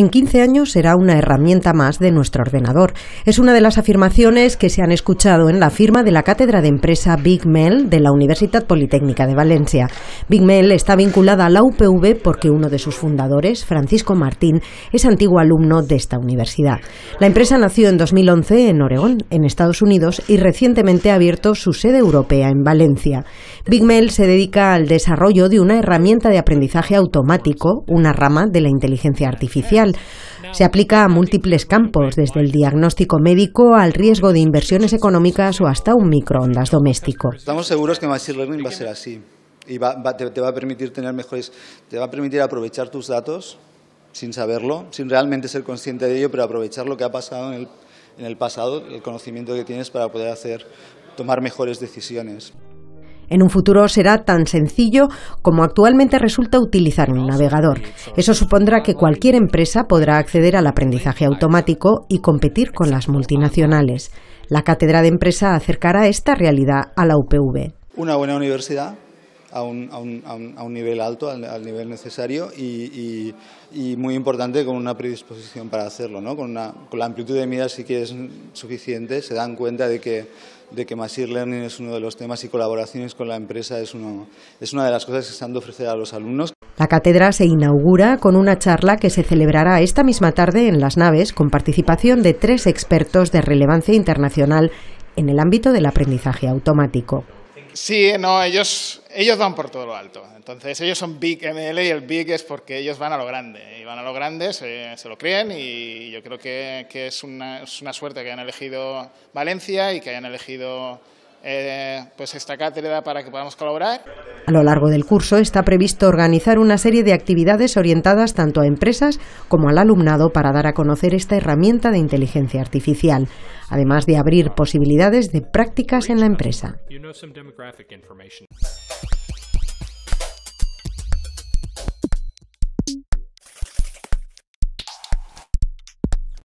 En 15 años será una herramienta más de nuestro ordenador. Es una de las afirmaciones que se han escuchado en la firma de la Cátedra de Empresa Big Mail de la Universidad Politécnica de Valencia. Big Mail está vinculada a la UPV porque uno de sus fundadores, Francisco Martín, es antiguo alumno de esta universidad. La empresa nació en 2011 en Oregón, en Estados Unidos, y recientemente ha abierto su sede europea en Valencia. Big Mail se dedica al desarrollo de una herramienta de aprendizaje automático, una rama de la inteligencia artificial se aplica a múltiples campos, desde el diagnóstico médico al riesgo de inversiones económicas o hasta un microondas doméstico. Estamos seguros que Machine Learning va a ser así y te, va a permitir tener mejores, te va a permitir aprovechar tus datos sin saberlo, sin realmente ser consciente de ello, pero aprovechar lo que ha pasado en el, en el pasado, el conocimiento que tienes para poder hacer, tomar mejores decisiones. En un futuro será tan sencillo como actualmente resulta utilizar un navegador. Eso supondrá que cualquier empresa podrá acceder al aprendizaje automático y competir con las multinacionales. La Cátedra de Empresa acercará esta realidad a la UPV. Una buena universidad a un, a un, a un nivel alto, al, nivel necesario y, y, muy importante con una predisposición para hacerlo. ¿no? Con, una, la amplitud de miras sí que es suficiente, se dan cuenta de que de que Machine Learning es uno de los temas y colaboraciones con la empresa es, uno, es una de las cosas que se han de ofrecer a los alumnos. La cátedra se inaugura con una charla que se celebrará esta misma tarde en las naves con participación de tres expertos de relevancia internacional en el ámbito del aprendizaje automático. Sí, no, ellos ellos van por todo lo alto. Entonces, ellos son Big ML y el Big es porque ellos van a lo grande. Y van a lo grande, se, lo creen y yo creo que, es, una, suerte que hayan elegido Valencia y que hayan elegido eh, pues esta cátedra para que podamos colaborar. A lo largo del curso está previsto organizar una serie de actividades orientadas tanto a empresas como al alumnado para dar a conocer esta herramienta de inteligencia artificial, además de abrir posibilidades de prácticas en la empresa.